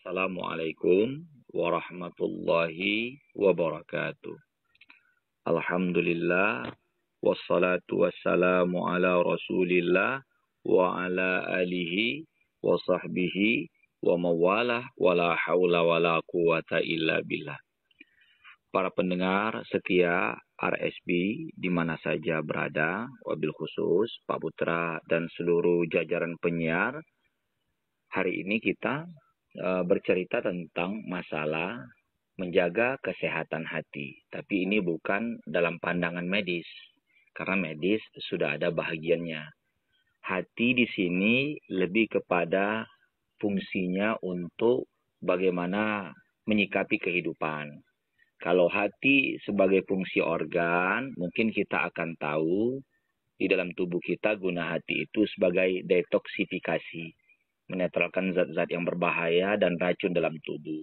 Assalamualaikum warahmatullahi wabarakatuh. Alhamdulillah wassalatu wassalamu ala Rasulillah wa ala alihi wa sahbihi wa mawalah wa la haula wa la quwata illa billah. Para pendengar setia RSB di mana saja berada, wabil khusus Pak Putra dan seluruh jajaran penyiar, hari ini kita Eh, bercerita tentang masalah menjaga kesehatan hati, tapi ini bukan dalam pandangan medis, karena medis sudah ada bahagiannya. Hati di sini lebih kepada fungsinya untuk bagaimana menyikapi kehidupan. Kalau hati sebagai fungsi organ, mungkin kita akan tahu di dalam tubuh kita guna hati itu sebagai detoksifikasi menetralkan zat-zat yang berbahaya dan racun dalam tubuh.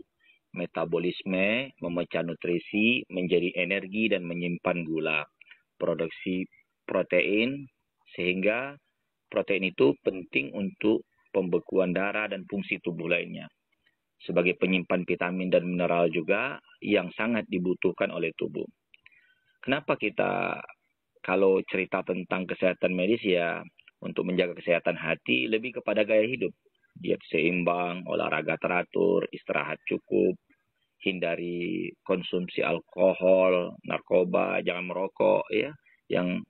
Metabolisme memecah nutrisi menjadi energi dan menyimpan gula, produksi protein, sehingga protein itu penting untuk pembekuan darah dan fungsi tubuh lainnya. Sebagai penyimpan vitamin dan mineral juga yang sangat dibutuhkan oleh tubuh. Kenapa kita kalau cerita tentang kesehatan medis ya untuk menjaga kesehatan hati lebih kepada gaya hidup diet seimbang, olahraga teratur, istirahat cukup, hindari konsumsi alkohol, narkoba, jangan merokok ya. Yang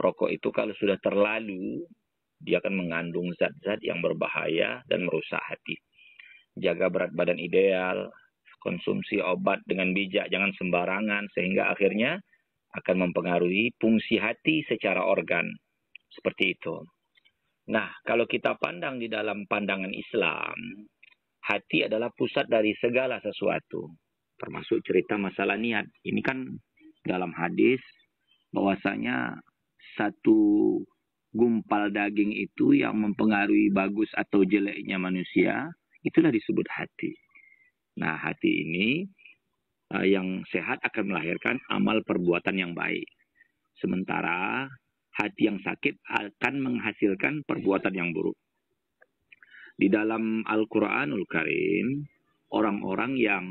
rokok itu kalau sudah terlalu dia akan mengandung zat-zat yang berbahaya dan merusak hati. Jaga berat badan ideal, konsumsi obat dengan bijak, jangan sembarangan sehingga akhirnya akan mempengaruhi fungsi hati secara organ. Seperti itu. Nah, kalau kita pandang di dalam pandangan Islam, hati adalah pusat dari segala sesuatu, termasuk cerita masalah niat. Ini kan dalam hadis bahwasanya satu gumpal daging itu yang mempengaruhi bagus atau jeleknya manusia, itulah disebut hati. Nah, hati ini eh, yang sehat akan melahirkan amal perbuatan yang baik. Sementara hati yang sakit akan menghasilkan perbuatan yang buruk. Di dalam Al-Quranul Karim, orang-orang yang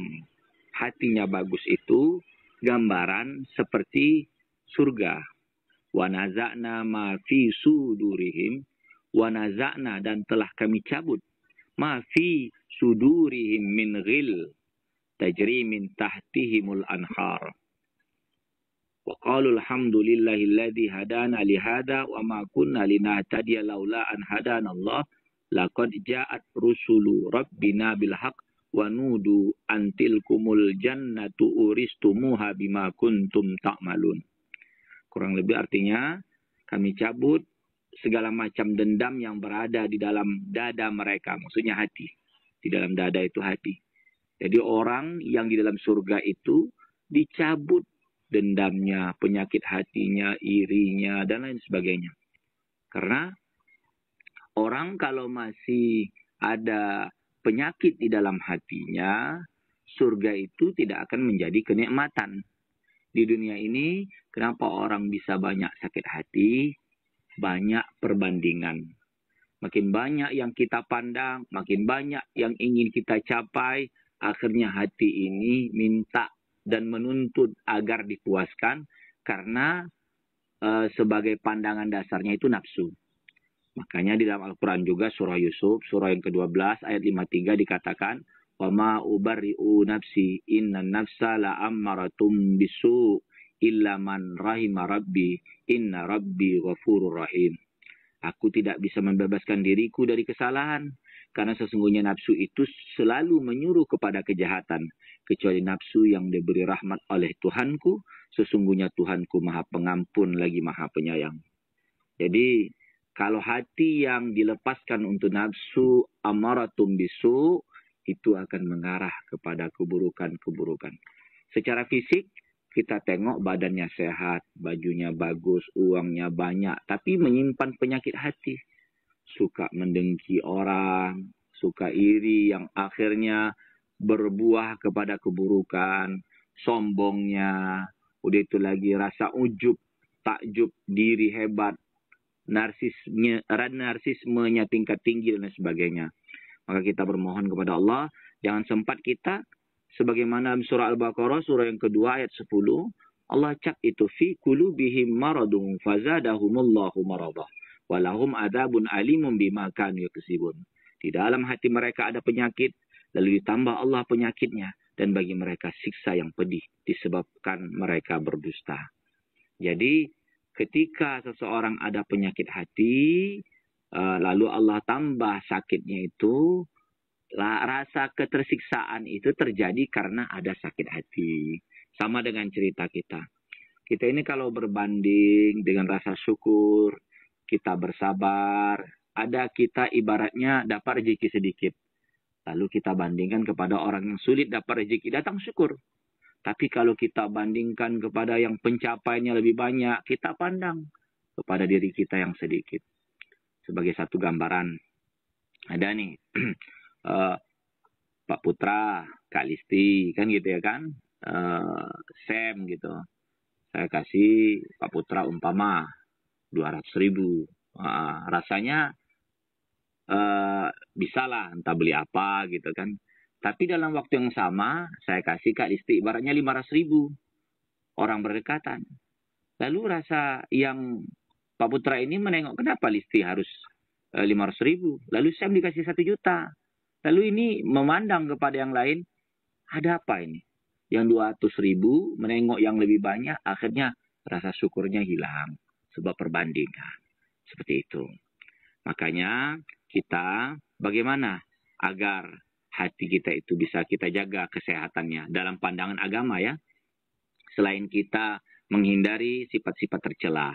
hatinya bagus itu gambaran seperti surga. Wanazakna ma fi sudurihim. Wanazakna dan telah kami cabut. Ma fi sudurihim min ghil. Tajri min tahtihimul anhar وقالوا الحمد لله الذي هدانا لهذا وما كنا لنهتدي لولا أن هدانا الله لقد جاءت رسل ربنا بالحق ونودوا أن تلكم الجنة أورثتموها بما كنتم تعملون Kurang lebih artinya, kami cabut segala macam dendam yang berada di dalam dada mereka, maksudnya hati. Di dalam dada itu hati. Jadi orang yang di dalam surga itu dicabut dendamnya, penyakit hatinya, irinya, dan lain sebagainya. Karena orang kalau masih ada penyakit di dalam hatinya, surga itu tidak akan menjadi kenikmatan. Di dunia ini, kenapa orang bisa banyak sakit hati? Banyak perbandingan. Makin banyak yang kita pandang, makin banyak yang ingin kita capai, akhirnya hati ini minta dan menuntut agar dipuaskan karena e, sebagai pandangan dasarnya itu nafsu. Makanya di dalam Al-Quran juga surah Yusuf, surah yang ke-12 ayat 53 dikatakan, وَمَا أُبَرِّئُ nafsi إِنَّ النَّفْسَ لَأَمَّرَةٌ bisu' إِلَّا مَنْ رَحِمَ رَبِّي إِنَّ رَبِّي غَفُورٌ رَحِيمٌ Aku tidak bisa membebaskan diriku dari kesalahan, karena sesungguhnya nafsu itu selalu menyuruh kepada kejahatan, kecuali nafsu yang diberi rahmat oleh Tuhanku, sesungguhnya Tuhanku maha pengampun lagi maha penyayang. Jadi, kalau hati yang dilepaskan untuk nafsu amaratum bisu, itu akan mengarah kepada keburukan-keburukan. Secara fisik, kita tengok badannya sehat, bajunya bagus, uangnya banyak, tapi menyimpan penyakit hati. Suka mendengki orang, suka iri yang akhirnya berbuah kepada keburukan, sombongnya, udah itu lagi rasa ujub, takjub, diri hebat, narsisnya, narsismenya tingkat tinggi dan sebagainya. Maka kita bermohon kepada Allah, jangan sempat kita sebagaimana surah Al-Baqarah surah yang kedua ayat 10 Allah cak itu fi kulubihim maradun fazadahumullahu maradah walahum adabun alimun bima kanu yaksibun di dalam hati mereka ada penyakit lalu ditambah Allah penyakitnya dan bagi mereka siksa yang pedih disebabkan mereka berdusta jadi ketika seseorang ada penyakit hati eh, lalu Allah tambah sakitnya itu rasa ketersiksaan itu terjadi karena ada sakit hati. Sama dengan cerita kita. Kita ini kalau berbanding dengan rasa syukur, kita bersabar, ada kita ibaratnya dapat rezeki sedikit. Lalu kita bandingkan kepada orang yang sulit dapat rezeki, datang syukur. Tapi kalau kita bandingkan kepada yang pencapaiannya lebih banyak, kita pandang kepada diri kita yang sedikit. Sebagai satu gambaran. Ada nih, uh, Pak Putra, Kak Listi, kan gitu ya kan, uh, Sam gitu. Saya kasih Pak Putra umpama 200 ribu. Uh, rasanya uh, bisa lah entah beli apa gitu kan. Tapi dalam waktu yang sama saya kasih Kak Listi ibaratnya 500 ribu. Orang berdekatan. Lalu rasa yang Pak Putra ini menengok kenapa Listi harus lima ratus ribu. Lalu Sam dikasih satu juta. Lalu ini memandang kepada yang lain, ada apa ini? Yang 200 ribu menengok yang lebih banyak, akhirnya rasa syukurnya hilang. Sebab perbandingan. Seperti itu. Makanya kita bagaimana agar hati kita itu bisa kita jaga kesehatannya dalam pandangan agama ya. Selain kita menghindari sifat-sifat tercela.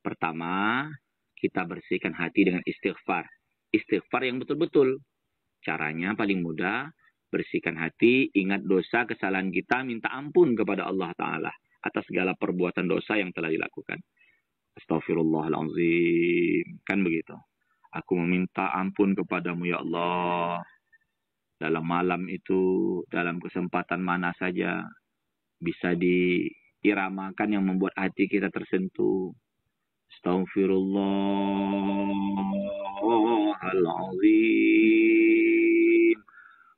Pertama, kita bersihkan hati dengan istighfar. Istighfar yang betul-betul Caranya paling mudah, bersihkan hati, ingat dosa kesalahan kita, minta ampun kepada Allah Ta'ala atas segala perbuatan dosa yang telah dilakukan. Astagfirullahaladzim. Kan begitu. Aku meminta ampun kepadamu ya Allah. Dalam malam itu, dalam kesempatan mana saja, bisa diiramakan yang membuat hati kita tersentuh. Astaghfirullahaladzim.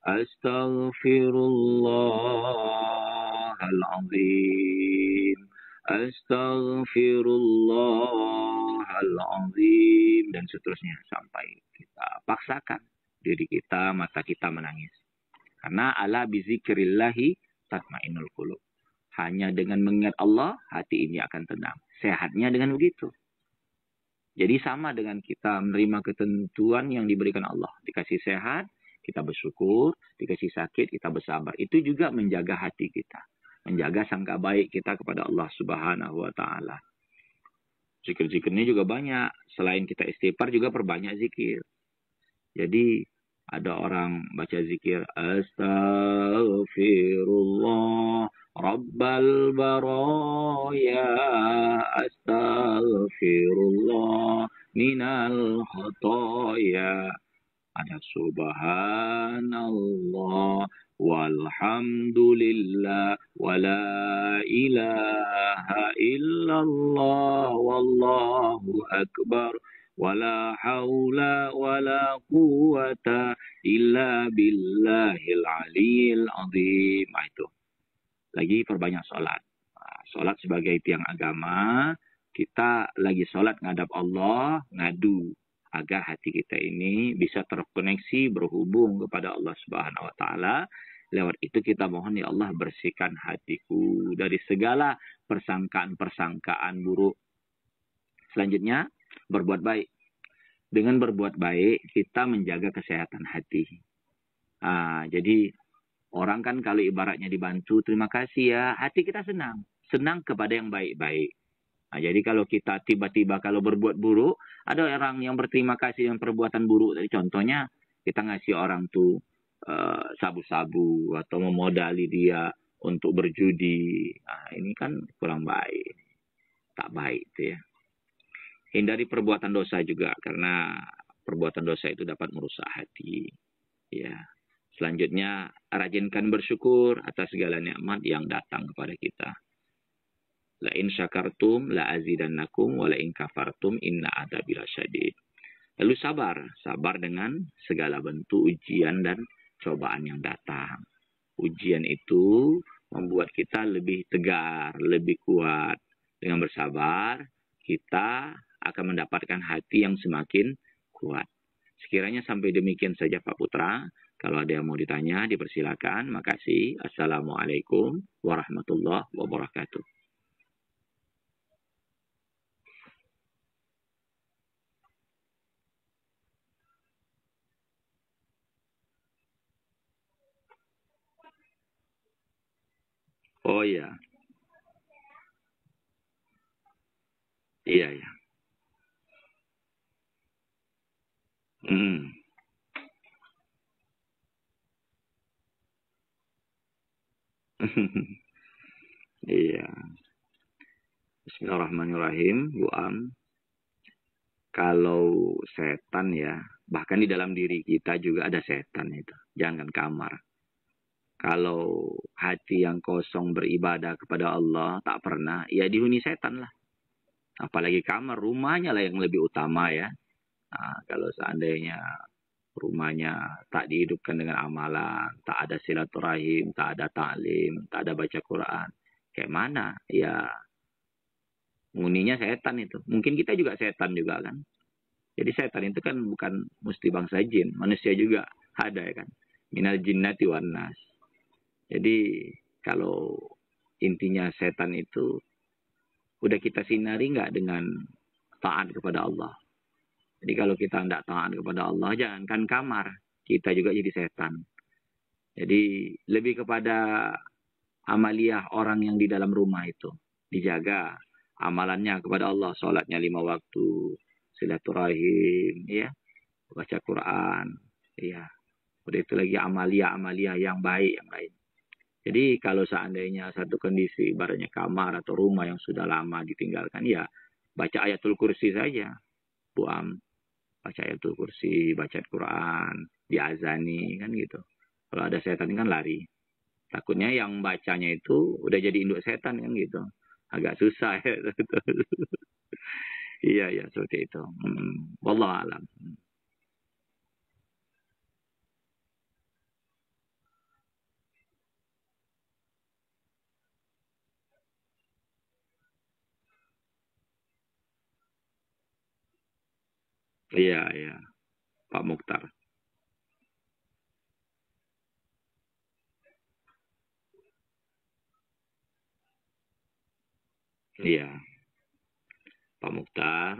أستغفر الله العظيم أستغfir azim dan seterusnya sampai kita paksakan diri kita, mata kita menangis. Karena ala bizikrillahi tatmainul qulub. Hanya dengan mengingat Allah, hati ini akan tenang. Sehatnya dengan begitu. Jadi sama dengan kita menerima ketentuan yang diberikan Allah. Dikasih sehat, kita bersyukur, dikasih sakit kita bersabar. Itu juga menjaga hati kita, menjaga sangka baik kita kepada Allah Subhanahu wa taala. zikir zikirnya juga banyak. Selain kita istighfar juga perbanyak zikir. Jadi ada orang baca zikir astaghfirullah rabbal baraya astaghfirullah minal khataya ada subhanallah walhamdulillah wala ilaha illallah wallahu akbar wala haula wala quwata illa billahil aliyil azim nah, itu lagi perbanyak solat. Nah, solat sebagai tiang agama kita lagi solat ngadap Allah ngadu agar hati kita ini bisa terkoneksi berhubung kepada Allah Subhanahu wa taala. Lewat itu kita mohon ya Allah bersihkan hatiku dari segala persangkaan-persangkaan buruk. Selanjutnya berbuat baik. Dengan berbuat baik kita menjaga kesehatan hati. Ah, jadi orang kan kalau ibaratnya dibantu terima kasih ya hati kita senang senang kepada yang baik-baik. Nah, jadi kalau kita tiba-tiba kalau berbuat buruk, ada orang yang berterima kasih dengan perbuatan buruk. Jadi contohnya kita ngasih orang tuh eh, sabu-sabu uh, atau memodali dia untuk berjudi. Nah, ini kan kurang baik. Tak baik itu ya. Hindari perbuatan dosa juga karena perbuatan dosa itu dapat merusak hati. Ya. Selanjutnya rajinkan bersyukur atas segala nikmat yang datang kepada kita La in syakartum la azidannakum wa la in kafartum inna adabila syadid. Lalu sabar, sabar dengan segala bentuk ujian dan cobaan yang datang. Ujian itu membuat kita lebih tegar, lebih kuat. Dengan bersabar, kita akan mendapatkan hati yang semakin kuat. Sekiranya sampai demikian saja Pak Putra. Kalau ada yang mau ditanya, dipersilakan. Makasih. Assalamualaikum warahmatullahi wabarakatuh. Oh iya. Iya iya, Hmm. iya. Bismillahirrahmanirrahim, Bu Am. Kalau setan ya, bahkan di dalam diri kita juga ada setan itu. Jangan kamar. Kalau hati yang kosong beribadah kepada Allah tak pernah, ya dihuni setan lah. Apalagi kamar, rumahnya lah yang lebih utama ya. Nah, kalau seandainya rumahnya tak dihidupkan dengan amalan, tak ada silaturahim, tak ada taklim, tak ada baca Quran. Kayak mana? Ya, nguninya setan itu. Mungkin kita juga setan juga kan. Jadi setan itu kan bukan mesti bangsa jin, manusia juga ada ya kan. Minal jinnati wan nas. Jadi kalau intinya setan itu udah kita sinari nggak dengan taat kepada Allah. Jadi kalau kita tidak taat kepada Allah, jangankan kamar, kita juga jadi setan. Jadi lebih kepada amaliah orang yang di dalam rumah itu. Dijaga amalannya kepada Allah, sholatnya lima waktu, silaturahim, ya, baca Quran, ya. Udah itu lagi amalia-amalia yang baik yang lain. Jadi kalau seandainya satu kondisi ibaratnya kamar atau rumah yang sudah lama ditinggalkan ya baca ayatul kursi saja. Bu baca ayatul kursi, baca Quran, diazani kan gitu. Kalau ada setan kan lari. Takutnya yang bacanya itu udah jadi induk setan kan gitu. Agak susah ya. Iya ya seperti itu. Hmm. alam. Iya, iya. Pak Mukhtar. Iya. Pak Mukhtar,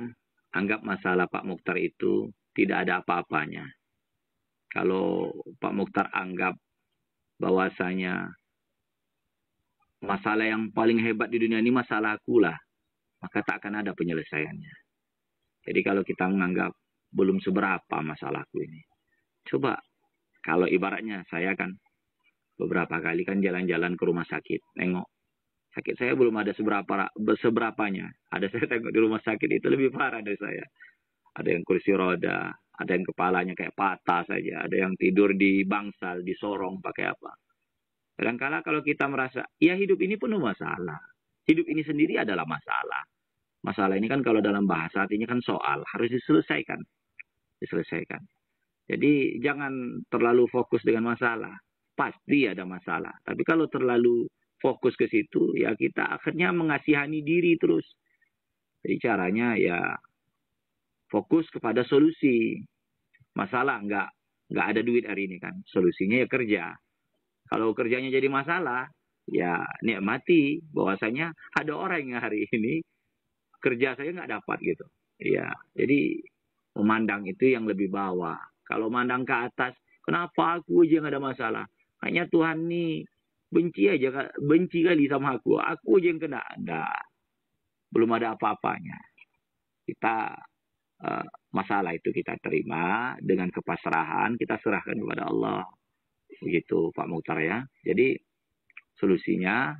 anggap masalah Pak Mukhtar itu tidak ada apa-apanya. Kalau Pak Mukhtar anggap bahwasanya masalah yang paling hebat di dunia ini masalah akulah, maka tak akan ada penyelesaiannya. Jadi kalau kita menganggap belum seberapa masalahku ini. Coba kalau ibaratnya saya kan beberapa kali kan jalan-jalan ke rumah sakit, nengok sakit saya belum ada seberapa seberapanya. Ada saya tengok di rumah sakit itu lebih parah dari saya. Ada yang kursi roda, ada yang kepalanya kayak patah saja, ada yang tidur di bangsal, di sorong pakai apa. Kadangkala kalau kita merasa, ya hidup ini penuh masalah. Hidup ini sendiri adalah masalah. Masalah ini kan kalau dalam bahasa artinya kan soal, harus diselesaikan. Diselesaikan. Jadi jangan terlalu fokus dengan masalah. Pasti ada masalah. Tapi kalau terlalu fokus ke situ, ya kita akhirnya mengasihani diri terus. Jadi caranya ya fokus kepada solusi. Masalah Enggak enggak ada duit hari ini kan. Solusinya ya kerja. Kalau kerjanya jadi masalah, ya nikmati bahwasanya ada orang yang hari ini kerja saya nggak dapat gitu. Iya, jadi memandang itu yang lebih bawah. Kalau mandang ke atas, kenapa aku aja nggak ada masalah? Hanya Tuhan nih benci aja, benci kali sama aku. Aku aja yang kena. Enggak. Belum ada apa-apanya. Kita uh, masalah itu kita terima dengan kepasrahan, kita serahkan kepada Allah. Begitu Pak Mukhtar ya. Jadi solusinya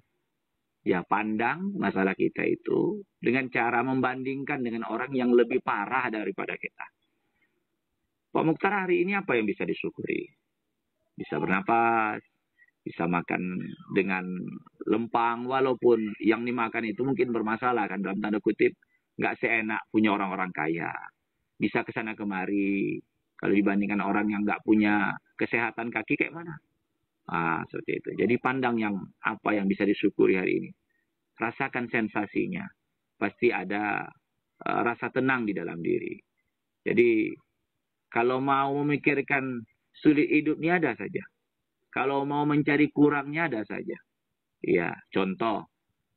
ya pandang masalah kita itu dengan cara membandingkan dengan orang yang lebih parah daripada kita. Pak Mukhtar hari ini apa yang bisa disyukuri? Bisa bernapas, bisa makan dengan lempang, walaupun yang dimakan itu mungkin bermasalah kan dalam tanda kutip nggak seenak punya orang-orang kaya. Bisa kesana kemari, kalau dibandingkan orang yang nggak punya kesehatan kaki kayak mana? Nah, seperti itu. Jadi pandang yang apa yang bisa disyukuri hari ini. Rasakan sensasinya. Pasti ada uh, rasa tenang di dalam diri. Jadi kalau mau memikirkan sulit hidupnya ada saja. Kalau mau mencari kurangnya ada saja. Iya, contoh.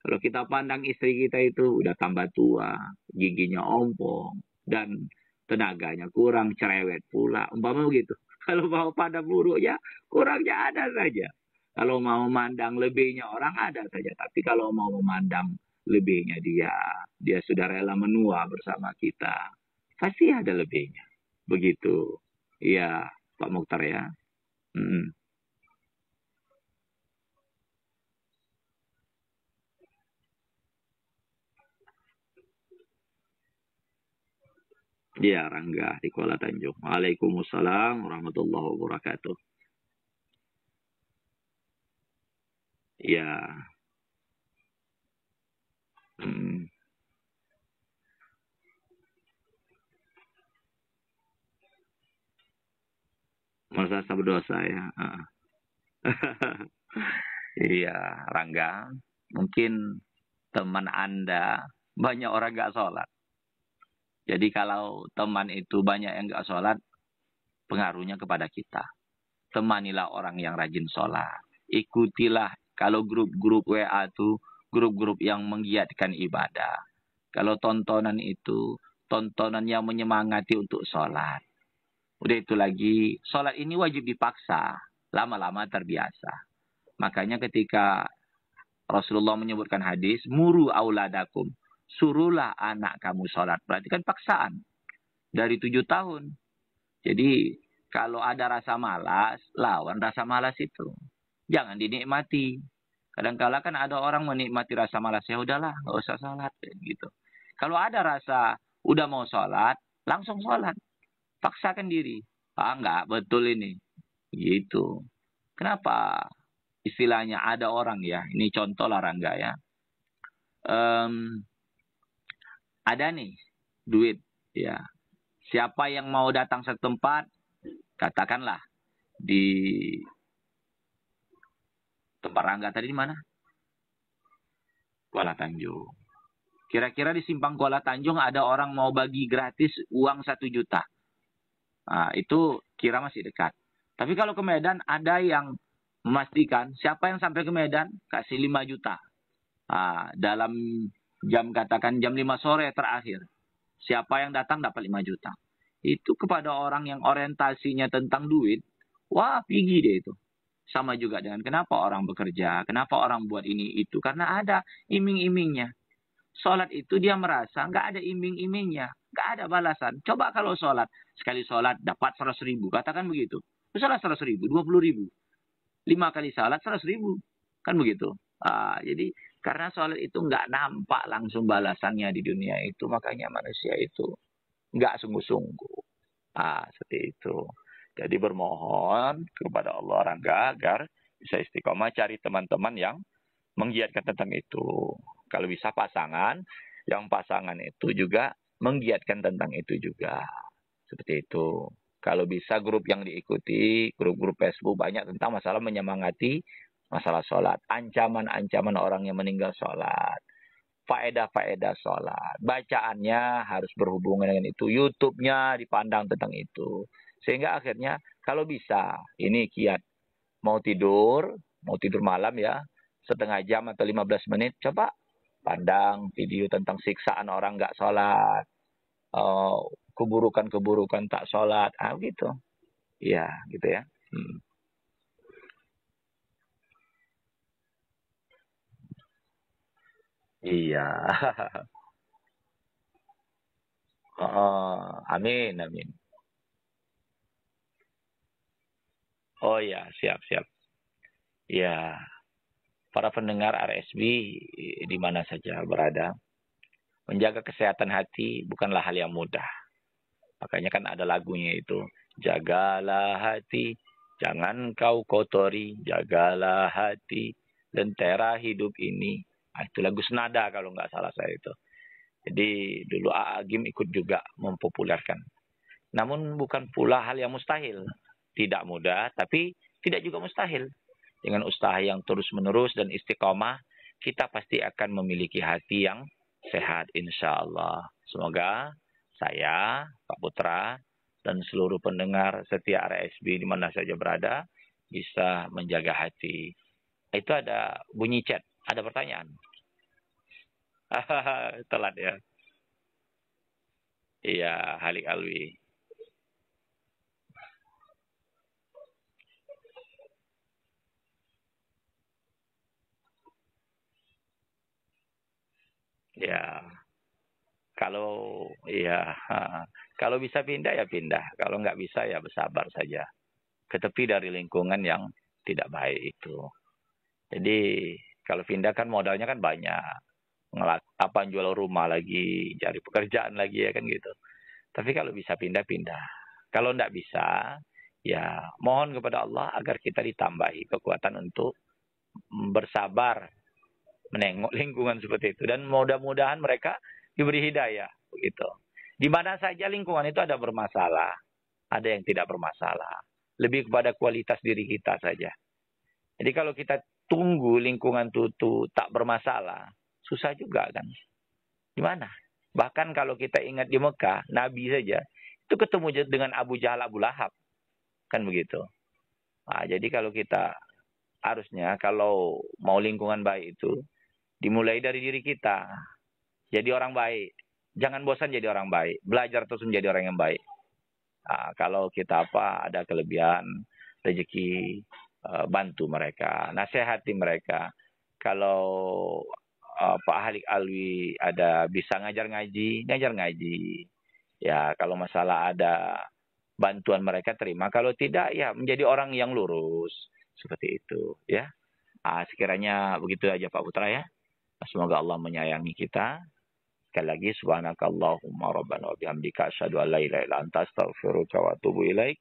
Kalau kita pandang istri kita itu udah tambah tua, giginya ompong, dan tenaganya kurang, cerewet pula. Umpama begitu. Kalau mau pada buruknya, kurangnya ada saja. Kalau mau memandang lebihnya orang ada saja. Tapi kalau mau memandang lebihnya dia, dia sudah rela menua bersama kita. Pasti ada lebihnya. Begitu. Ya, Pak Mukhtar ya. Hmm. Iya, Rangga di Kuala Tanjung. Waalaikumsalam warahmatullahi wabarakatuh. Iya. Hmm. Masa berdosa ya. Iya, Rangga. Mungkin teman Anda banyak orang gak sholat. Jadi kalau teman itu banyak yang nggak sholat, pengaruhnya kepada kita. Temanilah orang yang rajin sholat. Ikutilah kalau grup-grup WA itu grup-grup yang menggiatkan ibadah. Kalau tontonan itu tontonan yang menyemangati untuk sholat. Udah itu lagi, sholat ini wajib dipaksa. Lama-lama terbiasa. Makanya ketika Rasulullah menyebutkan hadis, muru auladakum suruhlah anak kamu sholat. Berarti kan paksaan dari tujuh tahun. Jadi kalau ada rasa malas, lawan rasa malas itu. Jangan dinikmati. Kadangkala kan ada orang menikmati rasa malas, ya udahlah, nggak usah sholat gitu. Kalau ada rasa udah mau sholat, langsung sholat. Paksakan diri. Ah nggak betul ini. Gitu. Kenapa istilahnya ada orang ya, ini contoh larangga ya. Um, ada nih duit ya siapa yang mau datang setempat, katakanlah di tempat Rangga tadi di mana Kuala Tanjung kira-kira di simpang Kuala Tanjung ada orang mau bagi gratis uang satu juta nah, itu kira masih dekat tapi kalau ke Medan ada yang memastikan siapa yang sampai ke Medan kasih lima juta nah, dalam jam katakan jam 5 sore terakhir. Siapa yang datang dapat 5 juta. Itu kepada orang yang orientasinya tentang duit, wah pigi dia itu. Sama juga dengan kenapa orang bekerja, kenapa orang buat ini itu. Karena ada iming-imingnya. Sholat itu dia merasa nggak ada iming-imingnya. Nggak ada balasan. Coba kalau sholat. Sekali sholat dapat 100 ribu. Katakan begitu. Misalnya 100 ribu, 20 ribu. lima kali sholat 100 ribu. Kan begitu. Ah, jadi karena soal itu nggak nampak langsung balasannya di dunia itu. Makanya manusia itu nggak sungguh-sungguh. Ah, seperti itu. Jadi bermohon kepada Allah Rangga agar bisa istiqomah cari teman-teman yang menggiatkan tentang itu. Kalau bisa pasangan, yang pasangan itu juga menggiatkan tentang itu juga. Seperti itu. Kalau bisa grup yang diikuti, grup-grup Facebook banyak tentang masalah menyemangati masalah sholat, ancaman-ancaman orang yang meninggal sholat, faedah-faedah sholat, bacaannya harus berhubungan dengan itu, YouTube-nya dipandang tentang itu, sehingga akhirnya kalau bisa ini kiat mau tidur, mau tidur malam ya setengah jam atau 15 menit coba pandang video tentang siksaan orang nggak sholat, oh, keburukan-keburukan tak sholat, ah gitu, ya gitu ya. Hmm. Iya. Oh, oh, amin amin. Oh ya, siap siap. Ya, para pendengar RSB di mana saja berada, menjaga kesehatan hati bukanlah hal yang mudah. Makanya kan ada lagunya itu, jagalah hati, jangan kau kotori, jagalah hati, lentera hidup ini, Ah, itu lagu senada kalau nggak salah saya itu. Jadi dulu AA Gim ikut juga mempopulerkan. Namun bukan pula hal yang mustahil. Tidak mudah, tapi tidak juga mustahil. Dengan usaha yang terus-menerus dan istiqomah, kita pasti akan memiliki hati yang sehat insya Allah. Semoga saya, Pak Putra, dan seluruh pendengar setia RSB di mana saja berada, bisa menjaga hati. Itu ada bunyi chat ada pertanyaan? Telat ya. Iya, Halik Alwi. Ya, kalau ya kalau bisa pindah ya pindah, kalau nggak bisa ya bersabar saja. Ketepi dari lingkungan yang tidak baik itu. Jadi kalau pindah kan modalnya kan banyak. Ngelak, apa jual rumah lagi, cari pekerjaan lagi ya kan gitu. Tapi kalau bisa pindah, pindah. Kalau tidak bisa, ya mohon kepada Allah agar kita ditambahi kekuatan untuk bersabar menengok lingkungan seperti itu dan mudah-mudahan mereka diberi hidayah begitu. Di mana saja lingkungan itu ada bermasalah, ada yang tidak bermasalah. Lebih kepada kualitas diri kita saja. Jadi kalau kita tunggu lingkungan tutu tak bermasalah, susah juga kan. Gimana? Bahkan kalau kita ingat di Mekah, Nabi saja itu ketemu dengan Abu Jahal Abu Lahab. Kan begitu. Nah, jadi kalau kita harusnya kalau mau lingkungan baik itu dimulai dari diri kita. Jadi orang baik. Jangan bosan jadi orang baik. Belajar terus menjadi orang yang baik. Nah, kalau kita apa ada kelebihan rezeki Eh, bantu mereka, nasihati mereka. Kalau uh, Pak Halik Alwi ada bisa ngajar ngaji, ngajar ngaji. Ya, kalau masalah ada bantuan mereka terima. Kalau tidak ya menjadi orang yang lurus seperti itu, ya. Ah, sekiranya begitu aja Pak Putra ya. Semoga Allah menyayangi kita. Sekali lagi subhanakallahumma rabbana wa bihamdika asyhadu an la ilaha illa anta astaghfiruka wa atubu ilaika.